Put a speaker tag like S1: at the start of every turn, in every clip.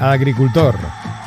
S1: agricultor.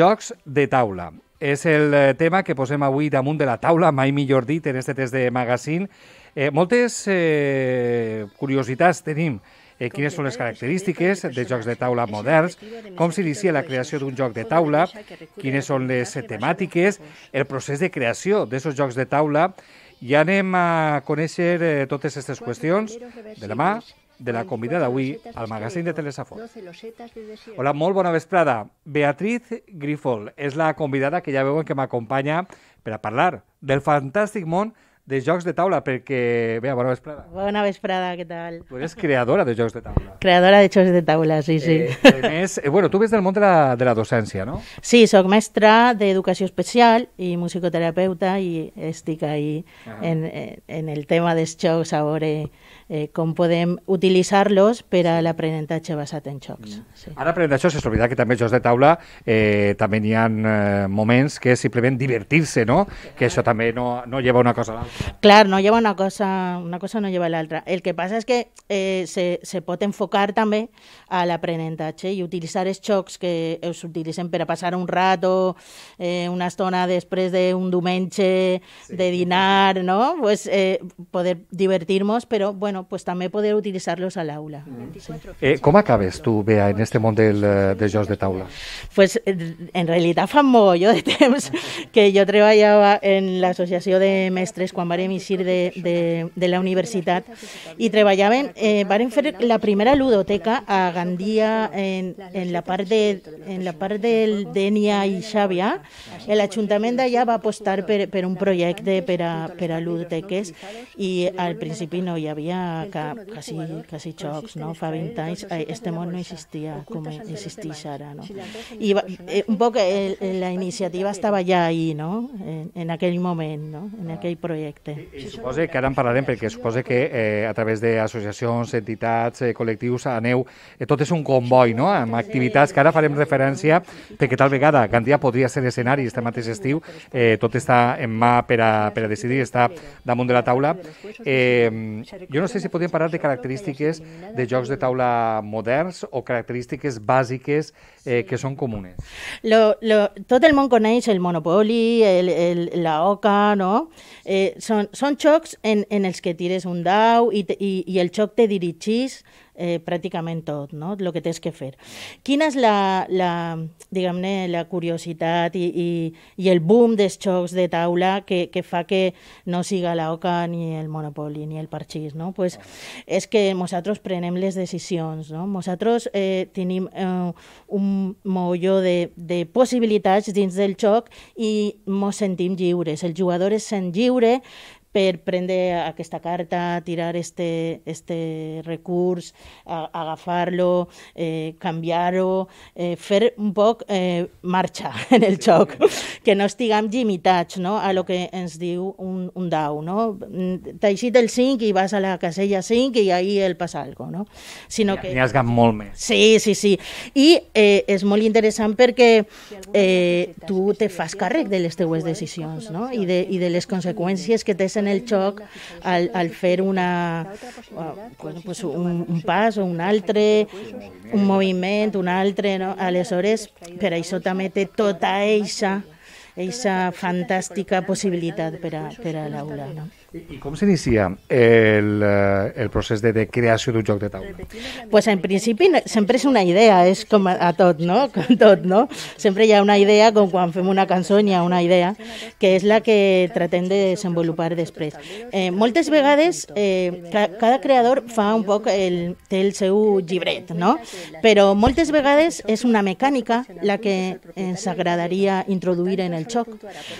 S2: jocs de taula. És el eh, tema que posem avui damunt de la taula, mai millor dit, en este test de magazine. Eh, moltes eh, curiositats tenim eh, quines són les característiques de jocs de taula moderns, com s'inicia la creació d'un joc de taula, quines són les temàtiques, el procés de creació d'aquests jocs de taula, i anem a conèixer eh, totes aquestes qüestions de la mà de la comida d'avui al magazín de Telesafó. Hola, molt bona vesprada. Beatriz Grifol és la convidada que ja veuen que m'acompanya per a parlar del fantàstic món de jocs de taula, perquè... Bea, bona vesprada.
S3: Bona vesprada, què tal? Tu eres
S2: creadora de jocs de taula.
S3: Creadora de jocs de taula, sí, sí. Eh, més,
S2: eh, bueno, tu vens del món de la, de la docència, no?
S3: Sí, sóc mestra d'educació especial i musicoterapeuta i estic ahí ah. en, en el tema dels jocs a veure... Sobre eh, com podem utilitzar-los per a l'aprenentatge basat en xocs. Mm. Sí.
S2: Ara, aprenent això, s'ha oblidat que també jocs de taula eh, també hi ha eh, moments que és simplement divertir-se, no? Sí. Que això també no, no lleva una cosa a l'altra.
S3: Clar, no lleva una cosa, una cosa no lleva l'altra. El que passa és que eh, se, se pot enfocar també a l'aprenentatge i utilitzar els xocs que us utilitzen per a passar un rato, eh, una estona després d'un diumenge sí. de dinar, no? Pues, eh, poder divertir-nos, però, bueno, bueno, pues també poder utilitzar-los a l'aula. Mm. Sí.
S2: Eh, com acabes tu, Bea, en este món del, eh, de jocs de taula?
S3: Pues eh, en realitat fa mogolló de temps que jo treballava en l'associació de mestres quan vam eixir de, de, de la universitat i treballaven, eh, varen fer la primera ludoteca a Gandia en, en la part de, en la part del Denia i Xàbia. L'Ajuntament d'allà va apostar per, per un projecte per a, per a ludoteques i al principi no hi havia que, que, sí, que sí xocs, no? Fa 20 anys aquest este món no existia com existeix ara, no? I eh, un poc el, la iniciativa estava ja ahí, no? En, en aquell moment, no? En ah. aquell projecte. I, i suposa
S2: que ara en parlarem, perquè suposa que eh, a través d'associacions, entitats, eh, col·lectius, aneu, eh, tot és un comboi, no? Amb activitats que ara farem referència, perquè tal vegada Gandia podria ser escenari este mateix estiu, eh, tot està en mà per a, per a decidir, està damunt de la taula. Eh, jo no sé si podríem parlar de característiques de jocs de taula moderns o característiques bàsiques eh, que són comunes.
S3: Lo, lo, tot el món coneix el Monopoly, el, el, la Oca, no? Eh, són, són xocs en, en els que tires un dau i, te, i, i el xoc te dirigís eh, pràcticament tot, no? el que tens que fer. Quina és la, la, diguem-ne, la curiositat i, i, i el boom dels xocs de taula que, que fa que no siga la OCA ni el Monopoli ni el Parxís, no? Pues és que nosaltres prenem les decisions, no? Nosaltres eh, tenim eh, un molló de, de possibilitats dins del xoc i ens sentim lliures. El jugador es sent lliure, per prendre aquesta carta, tirar este, este recurs, agafar-lo, eh, canviar-ho, eh, fer un poc eh, marxa en el xoc, que no estiguem limitats no? a lo que ens diu un, un dau. No? T'ha eixit el 5 i vas a la casella 5 i ahí el passa algo. No? Sinó ja, que... N'hi has gat molt més. Sí, sí, sí. I eh, és molt interessant perquè eh, tu te fas càrrec de les teues decisions no? I, de, i de les conseqüències que tens en el xoc al, al fer una, pues, un, un pas o un altre, un moviment, un altre. No? Aleshores, per això també té tota eixa, eixa fantàstica possibilitat per a, per a l'aula. No?
S2: I, i com s'inicia el, eh, el procés de, de creació d'un joc de taula?
S3: Pues en principi sempre és una idea, és com a, a tot, no? Com tot, no? Sempre hi ha una idea, com quan fem una cançó hi ha una idea, que és la que tratem de desenvolupar després. Eh, moltes vegades eh, cada creador fa un poc el, té el seu llibret, no? Però moltes vegades és una mecànica la que ens agradaria introduir en el joc.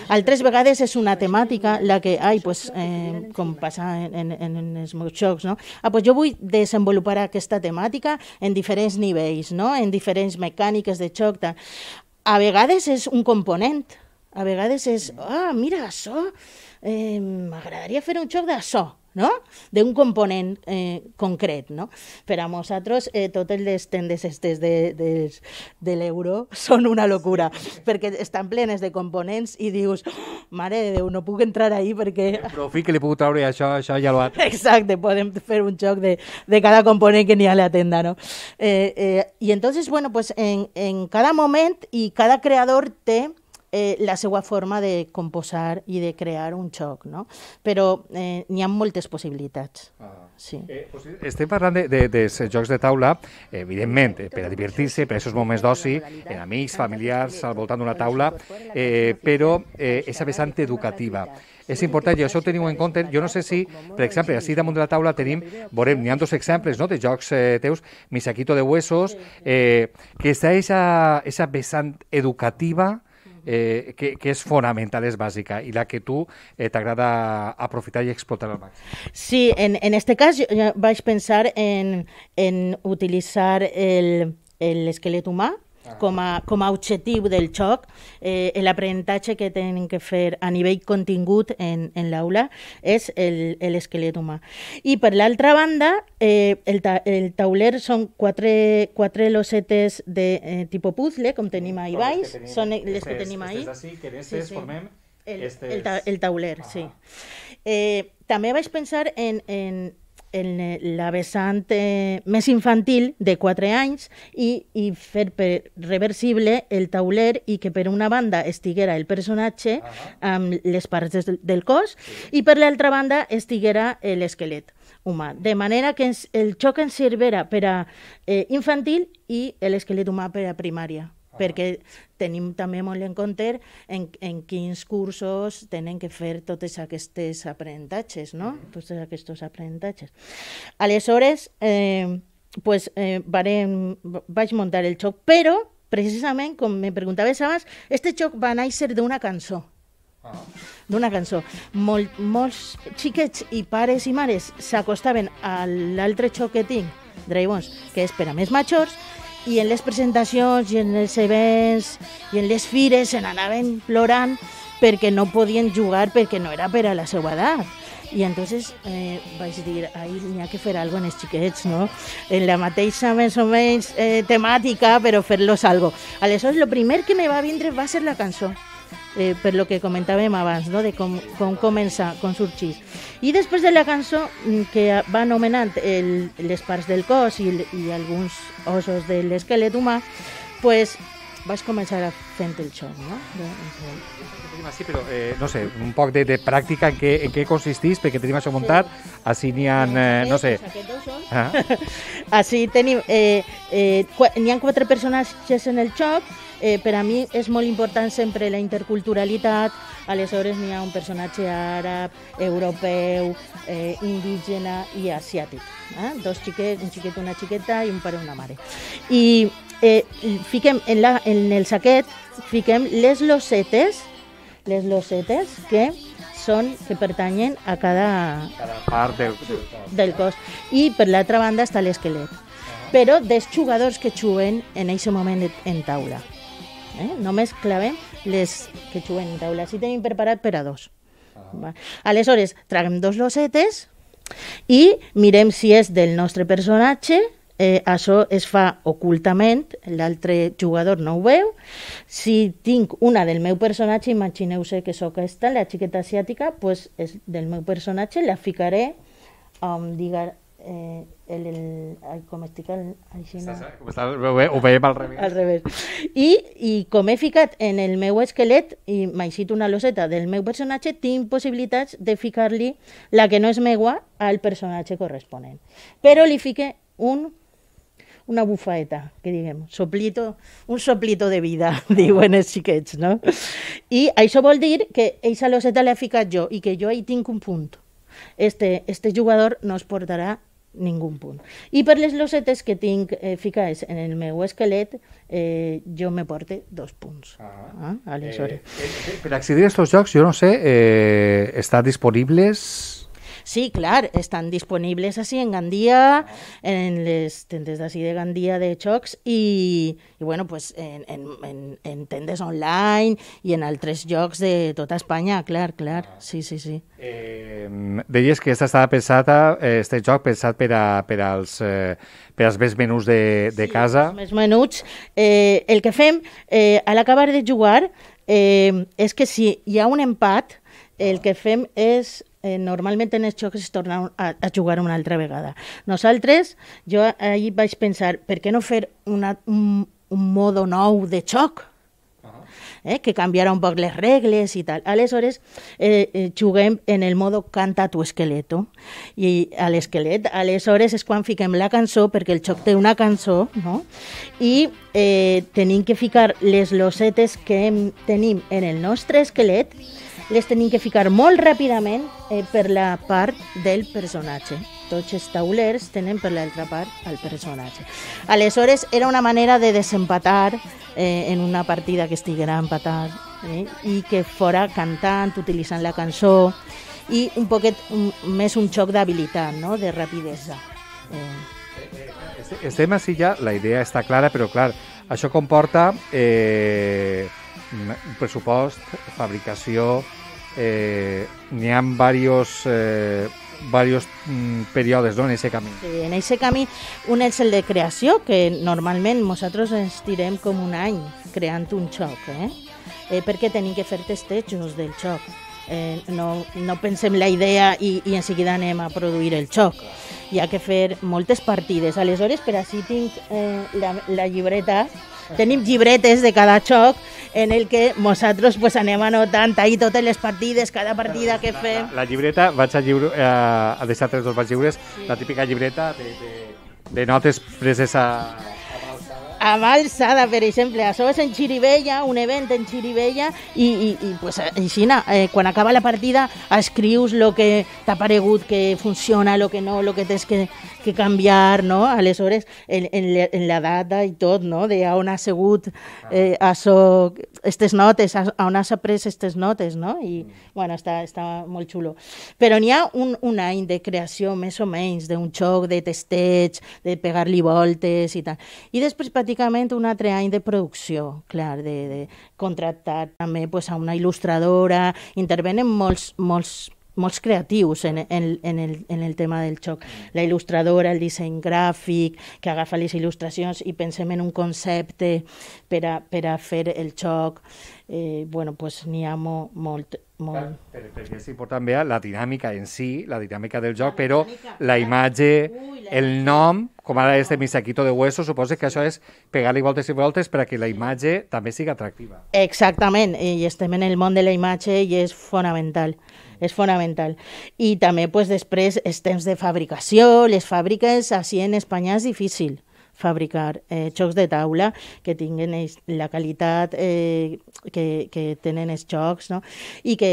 S3: Altres vegades és una temàtica la que, ai, pues, eh, com passa en, en, en els meus xocs. No? Ah, doncs jo vull desenvolupar aquesta temàtica en diferents nivells, no? en diferents mecàniques de xoc. Tal. A vegades és un component, a vegades és, ah, mira, això, eh, m'agradaria fer un xoc d'això, no? un componente eh, concreto, pero No? a nosotros eh, totes les tendes estes de, de, una locura, porque están plenos de componentes y digo, oh, madre de Déu, no entrar ahí porque... Exacto,
S2: pueden que lo
S3: Exacte, hacer un shock de, de cada componente que ni a la tienda No? Eh, eh entonces, bueno, pues en, en cada momento y cada creador te eh, la seva forma de composar i de crear un xoc, no? Però eh, n'hi ha moltes possibilitats. Ah. Sí. Eh, pues,
S2: estem parlant de, de, de jocs de taula, evidentment, eh, per a divertir-se, per a aquests moments d'oci, en amics, familiars, al voltant d'una taula, eh, però eh, és a vessant educativa és important i això ho teniu en compte. Jo no sé si, per exemple, així damunt de la taula tenim, veurem, n'hi ha dos exemples no, de jocs eh, teus, Misaquito de Huesos, eh, que està aquesta vessant educativa eh, que, que és fonamental, és bàsica, i la que tu eh, t'agrada aprofitar i explotar al màxim.
S3: Sí, en, en este cas jo vaig pensar en, en utilitzar l'esquelet humà, Ah. com a, com a objectiu del xoc, eh, l'aprenentatge que tenen que fer a nivell contingut en, en l'aula és l'esquelet humà. I per l'altra banda, eh, el, ta, el tauler són quatre, quatre losetes de eh, tipus puzzle, com tenim mm, ahí baix, són les que tenim ahí. Aquestes que d'aquestes sí, sí. formem el,
S2: estes... el, ta, el tauler, ah. sí.
S3: Eh, també vaig pensar en, en, en la vessant eh, més infantil de 4 anys i, i fer per reversible el tauler i que per una banda estiguera el personatge uh -huh. amb les parts del, del cos sí. i per l'altra banda estiguera l'esquelet humà. De manera que ens, el xoc ens servera per a eh, infantil i l'esquelet humà per a primària perquè tenim també molt en compte en, en quins cursos tenen que fer totes aquestes aprenentatges, no? Mm. Tots aquests aprenentatges. Aleshores, eh, pues, eh, varem, vaig muntar el xoc, però precisament, com me preguntaves abans, este xoc va néixer d'una cançó. Ah. D'una cançó. Mol, molts xiquets i pares i mares s'acostaven a l'altre xoc que tinc, Draymond, que és per a més majors, i en les presentacions i en els events i en les fires se n'anaven plorant perquè no podien jugar perquè no era per a la seva edat. I entonces eh, vaig dir, ai, n'hi ha que fer alguna cosa els xiquets, no? En la mateixa més o menys eh, temàtica, però fer-los algo. Aleshores, el primer que me va vindre va ser la cançó eh, per lo que comentàvem abans, no? de com, com comença, com sorgís. I després de la cançó, mm, que va anomenant el, les parts del cos i, i alguns ossos de l'esquelet humà, pues, vas començar a fent el xoc, no? De,
S2: Sí, però eh, no sé, un poc de, de pràctica en què, en què consistís, perquè tenim això muntat, sí. així n'hi ha, eh, no sé...
S3: Ah. tenim... Eh, eh, n'hi ha quatre personatges en el xoc, Eh, per a mi és molt important sempre la interculturalitat, aleshores n'hi ha un personatge àrab, europeu, eh, indígena i asiàtic. Eh? Dos xiquets, un xiquet, una xiqueta i un pare i una mare. I eh, fiquem en, la, en el saquet fiquem les losetes, les losetes que són que pertanyen a cada, cada part del, del, cos. I per l'altra banda està l'esquelet. Ah. Però dels jugadors que juguen en aquest moment en taula. Eh? Només clavem les que juguen en taula. Si tenim preparat per a dos. Ah. Aleshores, traguem dos losetes i mirem si és del nostre personatge, eh, això es fa ocultament, l'altre jugador no ho veu. Si tinc una del meu personatge, imagineu-se que sóc aquesta, la xiqueta asiàtica, pues és del meu personatge, la ficaré um, digue, eh, el, el, el, com estic al, així, no?
S2: està, ho, ve, ho veiem al revés. Al
S3: revés. I, I com he ficat en el meu esquelet, i m'aixit una loseta del meu personatge, tinc possibilitats de ficar-li la que no és meua al personatge corresponent. Però li fique un una bufaeta, que diguem, soplito, un soplito de vida, diuen els xiquets, no? I això vol dir que eixa loseta l'he ficat jo i que jo hi tinc un punt. Este, este jugador no es portarà ningú punt. I per les losetes que tinc eh, ficades en el meu esquelet, eh, jo me porte dos punts. Ah. ah eh? Aleshores. Eh,
S2: eh, per accedir a aquests jocs, jo no sé, eh, està disponibles
S3: Sí, clar, estan disponibles així en Gandia, en les tendes d'ací de Gandia de Xocs i, i bueno, pues en, en, en, en tendes online i en altres llocs de tota Espanya, clar, clar, sí, sí, sí.
S2: Eh, deies que aquesta estava pensada, eh, este joc pensat per, a, per, als, eh, per als més menuts de, de sí, casa. els
S3: més menuts. Eh, el que fem, eh, a l'acabar de jugar, eh, és que si hi ha un empat, el ah. que fem és eh, normalment en els xocs es torna a, a jugar una altra vegada. Nosaltres, jo ahir vaig pensar, per què no fer una, un, un modo nou de xoc? Eh, que canviarà un poc les regles i tal. Aleshores, eh, eh, juguem en el modo canta tu esqueleto. I a l'esquelet, aleshores és quan fiquem la cançó, perquè el xoc té una cançó, no? i eh, tenim que ficar les losetes que hem, tenim en el nostre esquelet les tenim que ficar molt ràpidament eh, per la part del personatge. Tots els taulers tenen per l'altra part el personatge. Aleshores, era una manera de desempatar eh, en una partida que estiguera empatat eh, i que fora cantant, utilitzant la cançó i un poquet un, més un xoc d'habilitat, no? de rapidesa. Eh.
S2: Estem així ja, la idea està clara, però clar, això comporta eh, pressupost, fabricació, eh, n'hi ha varios, eh, varios mm, períodes no, en aquest camí.
S3: Sí, en aquest camí un és el de creació, que normalment nosaltres ens tirem com un any creant un xoc, eh? Eh, perquè tenim que fer testejos del xoc. Eh, no, no pensem la idea i, i en seguida anem a produir el xoc. Hi ha que fer moltes partides. Aleshores, per així tinc eh, la, la llibreta Tenim llibretes de cada xoc en el que nosaltres pues, anem anotant ahí totes les partides, cada partida que fem. La, la,
S2: la llibreta, vaig a, lliure, eh, a deixar tres dos lliures, sí. la típica llibreta de, de, de notes preses a,
S3: a Balsada, per exemple. Això és en Xirivella, un event en Xirivella, i, i, i pues, així, eh, eh, quan acaba la partida escrius el que t'ha paregut que funciona, el que no, el que tens que, que canviar, no? Aleshores, en, en, en la data i tot, no? De on ha segut eh, això, aquestes notes, a, on has après aquestes notes, no? I, bueno, està, està molt xulo. Però n'hi ha un, un any de creació, més o menys, d'un xoc, de testeig, de pegar-li voltes i tal. I després, pràcticament un altre any de producció, clar, de, de contractar també pues, a una il·lustradora, intervenen molts, molts molts creatius en, en, en, el, en el tema del xoc. La il·lustradora, el disseny gràfic, que agafa les il·lustracions i pensem en un concepte per a, per a fer el xoc. Eh, bueno, pues n'hi ha mo, molt, molt...
S2: Clar, perquè és important, la dinàmica en si, la dinàmica del joc, però la imatge, el nom com ara este misaquito de hueso, suposo que això és pegar-li voltes i voltes perquè la imatge també sigui atractiva.
S3: Exactament, i estem en el món de la imatge i és fonamental és fonamental. I també pues, després els temps de fabricació, les fàbriques, així en Espanya és difícil fabricar eh, xocs de taula que tinguin la qualitat eh, que, que tenen els xocs no? i que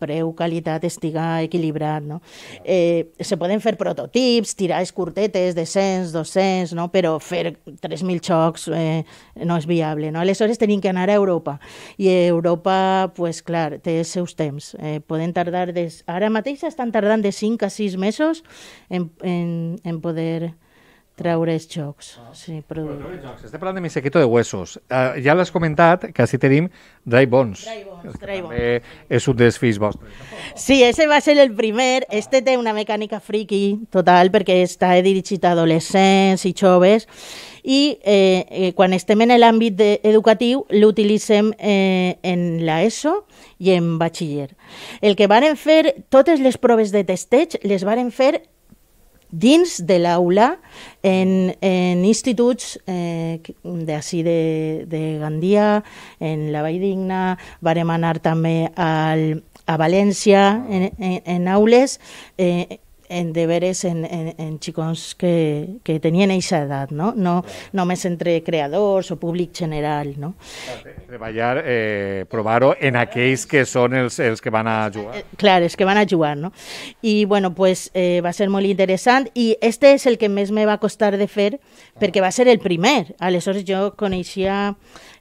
S3: preu-qualitat estiga equilibrat. No? Eh, se poden fer prototips, tirar escurtetes de 100, 200, no? però fer 3.000 xocs eh, no és viable. No? Aleshores tenim que anar a Europa i Europa, pues, clar, té els seus temps. Eh, poden tardar des... Ara mateix estan tardant de 5 a 6 mesos en, en, en poder Trauré jocs, ah. sí, jocs.
S2: Estem parlant de mi sequito de huesos. Uh, ja l'has comentat, que així tenim Dry Bones. Dry Bones, Dry Bones. És un dels fills vostres.
S3: Sí, ese va ser el primer. Este té una mecànica friki total, perquè està dirigit a adolescents i joves, i eh, eh, quan estem en l'àmbit educatiu l'utilitzem eh, en l'ESO i en batxiller. El que varen fer, totes les proves de testeig les varen fer dins de l'aula en, en instituts eh, d'ací de, de Gandia, en la Vall d'Igna, vàrem anar també al, a València, en, en, en aules eh, en deberes en, chicos que, tenían esa edad, ¿no? No, no me centré creador o público general, no?
S2: Treballar, eh, en aquellos que son los que van a eh,
S3: ayudar. Claro, es que van a ayudar, no? Y bueno, pues, eh, va a ser muy interesante, y este es el que más me va a costar de fer ah. porque va a ser el primer. Aleshores yo conocía...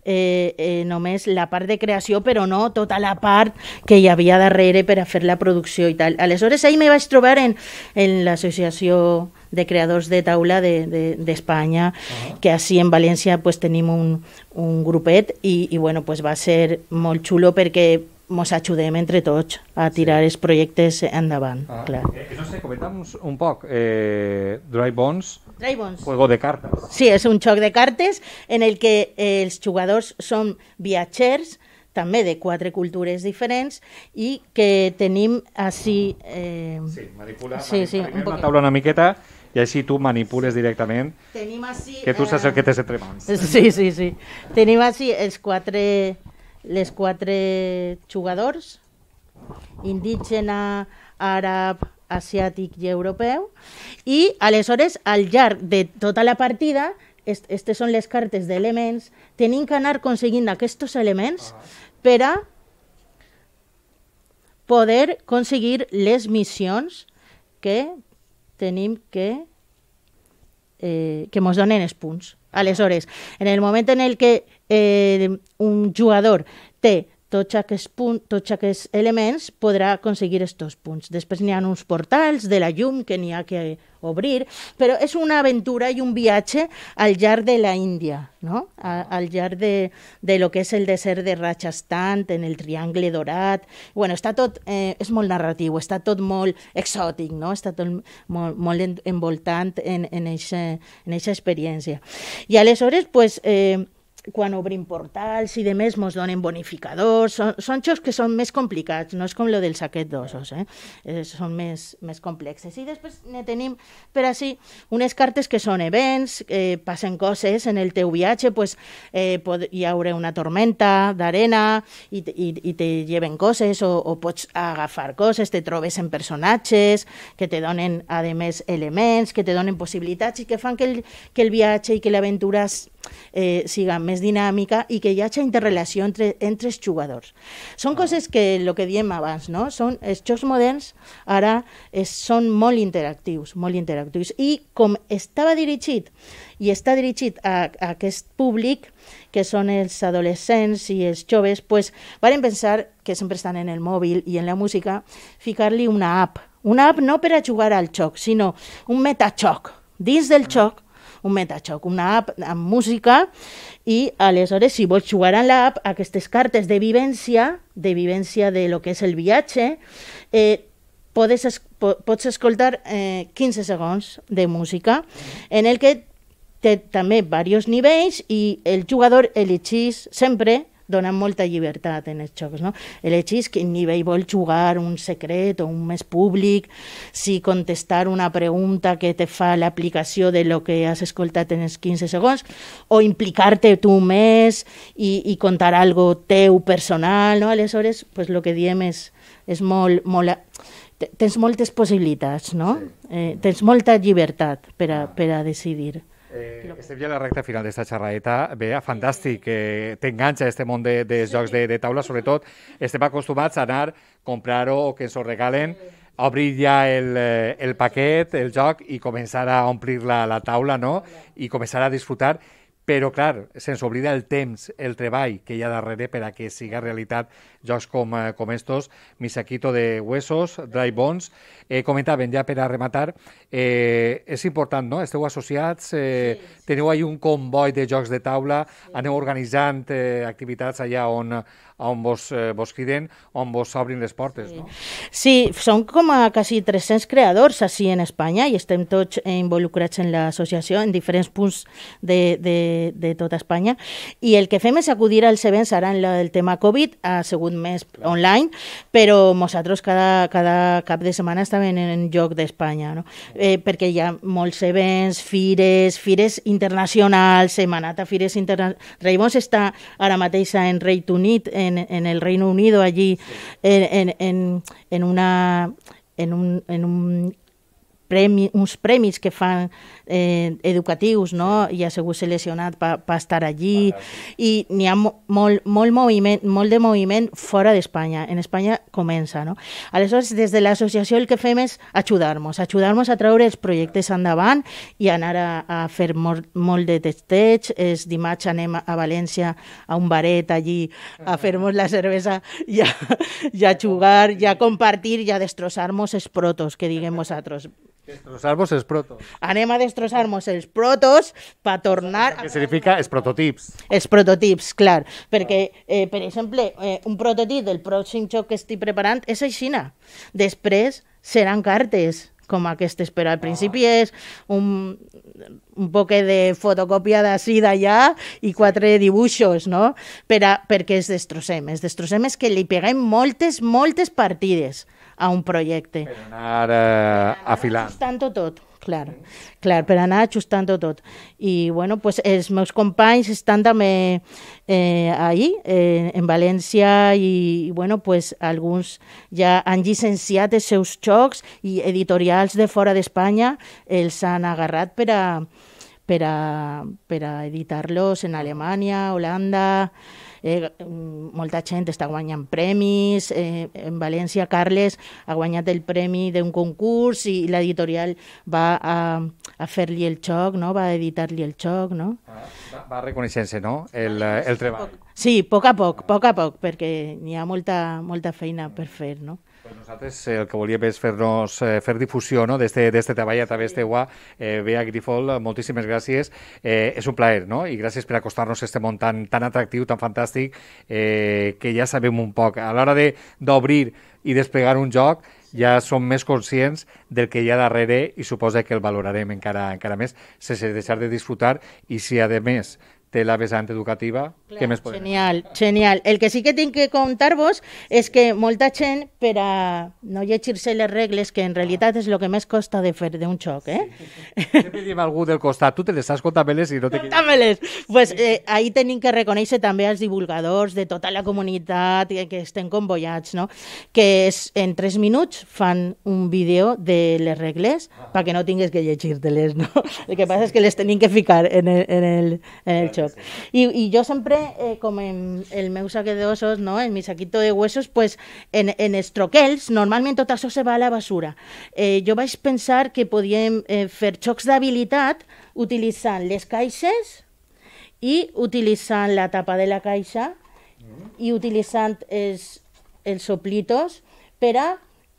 S3: eh, eh, només la part de creació, però no tota la part que hi havia darrere per a fer la producció i tal. Aleshores, ahir me vaig trobar en, en l'Associació de Creadors de Taula d'Espanya, de, de, uh -huh. que així en València pues, tenim un, un grupet i, i bueno, pues, va ser molt xulo perquè ens ajudem entre tots a tirar sí. els projectes endavant. Ah, clar. Eh,
S2: no sé, comentem un poc. Eh, Dry Bones Dragons. Juego de cartas.
S3: Sí, és un xoc de cartes en el que els jugadors són viatgers, també de quatre cultures diferents i que tenim així... Eh... Sí, manipula, sí, sí, un poquet. la taula
S2: una miqueta i així tu manipules directament Tenim així, que tu saps el eh, que tens entre mans.
S3: Sí, sí, sí. Tenim així els quatre, les quatre jugadors, indígena, àrab, asiàtic i europeu, i aleshores al llarg de tota la partida aquestes són les cartes d'elements, tenim que anar aconseguint aquests elements ah. per a poder aconseguir les missions que tenim que eh, que ens donen els punts. Ah. Aleshores, en el moment en el que eh, un jugador té tots aquests, punt, tots aquests elements podrà aconseguir aquests punts. Després n'hi ha uns portals de la llum que n'hi ha que obrir, però és una aventura i un viatge al llarg de la Índia, no? A, al llarg de, de lo que és el desert de Rajasthan, en el Triangle Dorat... Bueno, està tot, eh, és molt narratiu, està tot molt exòtic, no? està tot molt, molt envoltant en, en, eixa, en eixa experiència. I aleshores, pues, eh, quan obrim portals i de més mos donen bonificadors, són, són xocs que són més complicats, no és com lo del saquet d'ossos, eh? eh? són més, més complexes. I després ne tenim per així unes cartes que són events, eh, passen coses en el teu viatge, pues, eh, pot, hi haurà una tormenta d'arena i, i, i te lleven coses o, o pots agafar coses, te trobes en personatges que te donen, a més, elements, que te donen possibilitats i que fan que el, que el viatge i que l'aventura eh, siga més dinàmica i que hi hagi interrelació entre, entre els jugadors. Són ah. coses que el que diem abans, no? Són, els jocs moderns ara es, són molt interactius, molt interactius. I com estava dirigit i està dirigit a, a aquest públic, que són els adolescents i els joves, pues, varen pensar que sempre estan en el mòbil i en la música, ficar-li una app. Una app no per a jugar al xoc, sinó un metaxoc. Dins del xoc ah un metajoc, una app amb música, i aleshores, si vols jugar a l'app, aquestes cartes de vivència, de vivència de lo que és el viatge, eh, podes, es, po, pots escoltar eh, 15 segons de música, en el que té també diversos nivells i el jugador elegís sempre donen molta llibertat en els jocs. No? Elegis quin nivell vol jugar, un secret o un més públic, si contestar una pregunta que te fa l'aplicació de lo que has escoltat en els 15 segons, o implicar-te tu més i, i contar algo teu personal. No? Aleshores, pues, lo que diem és, és molt, molt tens moltes possibilitats, no? Sí. Eh, tens molta llibertat per a, per a decidir.
S2: Eh, estem ja a la recta final d'esta xerraeta. Bé, fantàstic, eh, t'enganxa este món de, de jocs de, de taula, sobretot estem acostumats a anar, comprar-ho o que ens ho regalen, obrir ja el, eh, el paquet, el joc, i començar a omplir la, la taula, no? I començar a disfrutar però, clar, se'ns oblida el temps, el treball que hi ha darrere per a que siga realitat jocs com, eh, com estos, Misaquito de Huesos, Dry Bones. Eh, comentaven, ja per a rematar, eh, és important, no? Esteu associats, eh, sí, sí. teniu ahí un comboi de jocs de taula, sí. aneu organitzant eh, activitats allà on, on vos, eh, vos criden, on vos obrin les portes. No?
S3: Sí, són com a quasi 300 creadors així en Espanya i estem tots involucrats en l'associació en diferents punts de, de, de tota Espanya i el que fem és acudir als events, ara en la, el tema Covid ha sigut més online, però nosaltres cada, cada cap de setmana estem en lloc d'Espanya, no? eh, perquè hi ha molts events, fires, fires internacionals, hem fires internacionals, Raimons està ara mateix en Reit Unit, eh, en, el Reino Unido, allí en, en, una en un, en un premi, uns premis que fan eh, educatius, no? i ha sigut seleccionat per pa, pa estar allí, ah, i n'hi ha molt, molt, moviment, molt de moviment fora d'Espanya. En Espanya comença. No? Aleshores, des de l'associació el que fem és ajudar-nos, ajudar-nos a treure els projectes endavant i anar a, a fer molt, molt de testeig. És dimarts anem a València a un baret allí a fer-nos la cervesa i a, i a jugar, i a compartir i a destrossar-nos els protos, que diguem vosaltres.
S2: Destrossar-vos els protos.
S3: Anem a destrossar-nos els protos per tornar... Què
S2: significa els prototips?
S3: Els prototips, clar. Perquè, eh, per exemple, eh, un prototip del pròxim xoc que estic preparant és aixina. Després seran cartes com aquestes, però al principi ah. és un, un poc de fotocòpia d'ací d'allà i quatre dibuixos, no? Per a, perquè es destrossem, es destrossem és que li peguem moltes, moltes partides a un projecte. Per
S2: anar eh, afilant.
S3: Ajustant-ho tot, clar, clar, per anar ajustant-ho tot. I bueno, pues, els meus companys estan també eh, ahí, eh, en València, i bueno, pues, alguns ja han llicenciat els seus xocs i editorials de fora d'Espanya els han agarrat per a, per a, per a editar-los en Alemanya, Holanda, eh, molta gent està guanyant premis, eh, en València Carles ha guanyat el premi d'un concurs i l'editorial va a, a fer-li el xoc, no? va a editar-li el xoc. No? Ah,
S2: va, va reconeixent-se no? el, el treball.
S3: Sí, poc a poc, poc a poc, perquè n'hi ha molta, molta feina per fer. No?
S2: nosaltres eh, el que volíem és fer-nos eh, fer difusió no? d'aquest treball a través sí. teua. Eh, Bea Grifol, moltíssimes gràcies. Eh, és un plaer, no? I gràcies per acostar-nos a aquest món tan, tan atractiu, tan fantàstic, eh, que ja sabem un poc. A l'hora d'obrir i desplegar un joc, ja som més conscients del que hi ha darrere i suposa que el valorarem encara encara més sense deixar de disfrutar i si a més té la vessant educativa, Clar, què més
S3: podem? Genial, genial. El que sí que tinc que contar-vos és que molta gent, per a no llegir-se les regles, que en realitat és el que més costa de fer d'un xoc, eh? Sí.
S2: pedim a algú del costat, tu te les saps, contame-les i no te...
S3: Contame-les! pues, eh, ahir tenim que reconèixer també els divulgadors de tota la comunitat que estem convoyats, no? Que és, en tres minuts fan un vídeo de les regles ah. perquè no tingues que llegir-te-les, no? El que passa és que les tenim que ficar en el, en el, en el xoc xoc. I, i jo sempre, eh, com en el meu saquet d'ossos, no? en mi saquito de huesos, pues, en, en els troquels, normalment tot això se va a la basura. Eh, jo vaig pensar que podíem eh, fer xocs d'habilitat utilitzant les caixes i utilitzant la tapa de la caixa i utilitzant els, els soplitos per a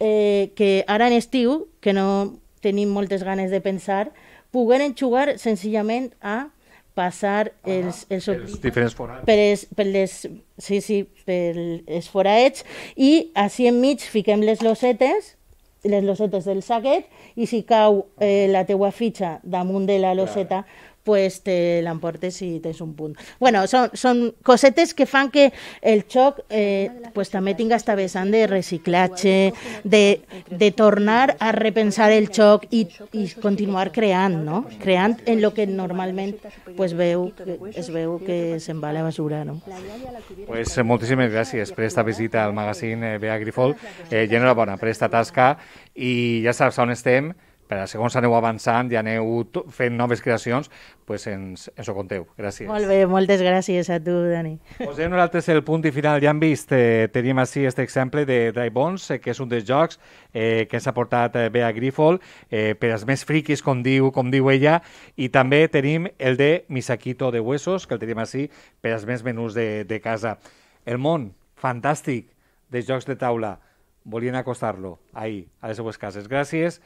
S3: eh, que ara en estiu, que no tenim moltes ganes de pensar, pogueren enxugar senzillament a passar els, els, els diferents forats. Per, es, per les, sí, sí, per els forats i així enmig fiquem les losetes les losetes del saquet i si cau eh, la teua fitxa damunt de la loseta, pues te l'emportes i tens un punt. Bueno, són, són cosetes que fan que el xoc eh, pues també tinga esta vessant de reciclatge, de, de tornar a repensar el xoc i, i continuar creant, no? Creant en lo que normalment pues, veu, es veu que se'n va a la basura, no?
S2: Pues eh, moltíssimes gràcies per esta visita al magazine eh, Bea Grifol. Eh, Genera bona per esta tasca i ja saps on estem però segons aneu avançant i aneu fent noves creacions, pues ens, ens ho conteu. Gràcies. Molt
S3: bé, moltes gràcies a tu, Dani. Posem
S2: nosaltres el punt i final. Ja hem vist, eh, tenim així aquest exemple de Dry Bones, eh, que és un dels jocs eh, que ens ha portat eh, Bea Grifol, eh, per als més friquis, com diu, com diu ella, i també tenim el de Misakito de Huesos, que el tenim així per als més menús de, de casa. El món, fantàstic, de jocs de taula. Volien acostar-lo ahir, a les seues cases. Gràcies.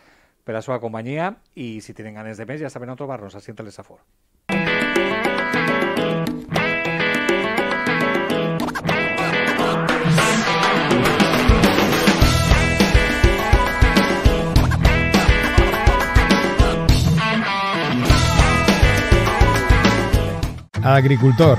S2: Espera su compañía y si tienen ganas de mes ya saben otro barro, nos a
S1: Agricultor